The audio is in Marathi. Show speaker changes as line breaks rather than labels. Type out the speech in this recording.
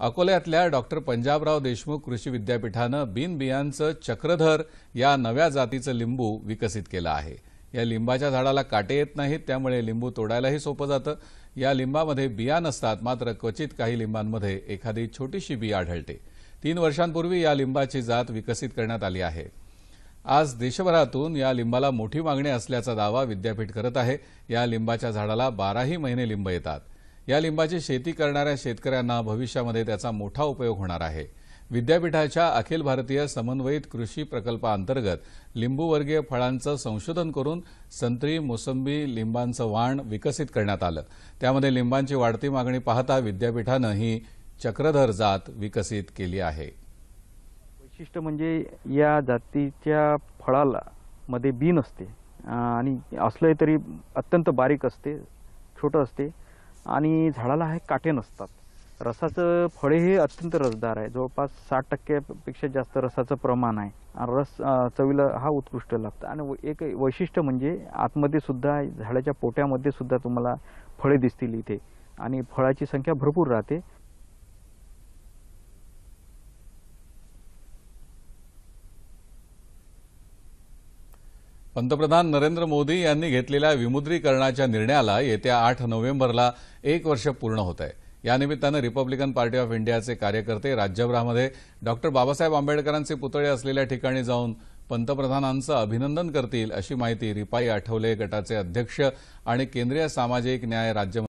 अकोल्यातल्या डॉक्टर पंजाबराव देशमुख कृषी विद्यापीठानं बिनबियांचं चक्रधर या नव्या जातीचं लिंबू विकसित केलं आहे या लिंबाच्या झाडाला काटे येत नाहीत त्यामुळे लिंबू तोडायलाही सोपं जातं या लिंबामध्ये बिया नसतात मात्र क्वचित काही लिंबांमध्ये एखादी छोटीशी बिया आढळते तीन वर्षांपूर्वी या लिंबाची जात विकसित करण्यात आली आहे आज देशभरातून या लिंबाला मोठी मागणी असल्याचा दावा विद्यापीठ करत आहे या लिंबाच्या झाडाला बाराही महिने लिंब येतात या लिंबाची शेती करणाऱ्या शेतकऱ्यांना भविष्यामध्ये त्याचा मोठा उपयोग होणार आहे विद्यापीठाच्या अखिल भारतीय समन्वयित कृषी प्रकल्पाअंतर्गत लिंबूवर्गीय फळांचं संशोधन करून संत्री मोसंबी लिंबांचं वाण विकसित करण्यात आलं त्यामध्ये लिंबांची वाढती मागणी पाहता विद्यापीठानं ही चक्रधर जात विकसित केली आहे
वैशिष्ट्य म्हणजे या जातीच्या फळाला मध्ये बी नसते आणि असलंही तरी अत्यंत बारीक असते छोटं असते आणि झाडाला हे काटे नसतात रसाचं फळे हे अत्यंत रसदार आहे जवळपास साठ टक्क्यापेक्षा जास्त रसाचं प्रमाण आहे रस चवीला हा उत्कृष्ट लागतं आणि एक वैशिष्ट्य म्हणजे आतमध्ये सुद्धा झाडाच्या पोट्यामध्ये सुद्धा तुम्हाला फळे दिसतील इथे आणि फळाची संख्या भरपूर राहते
पंतप्रधान नरेंद्र मोदी यांनी घेतलेल्या विमुद्रीकरणाच्या निर्णयाला येत्या आठ नोव्हेंबरला एक वर्ष पूर्ण होत आहे यानिमित्तानं रिपब्लिकन पार्टी ऑफ इंडियाचे कार्यकर्ते राज्यभरामध्ये डॉक्टर बाबासाहेब आंबेडकरांचे पुतळे असलेल्या ठिकाणी जाऊन पंतप्रधानांचं अभिनंदन करतील अशी माहिती रिपाई आठवले गटाचे अध्यक्ष आणि केंद्रीय सामाजिक न्याय राज्य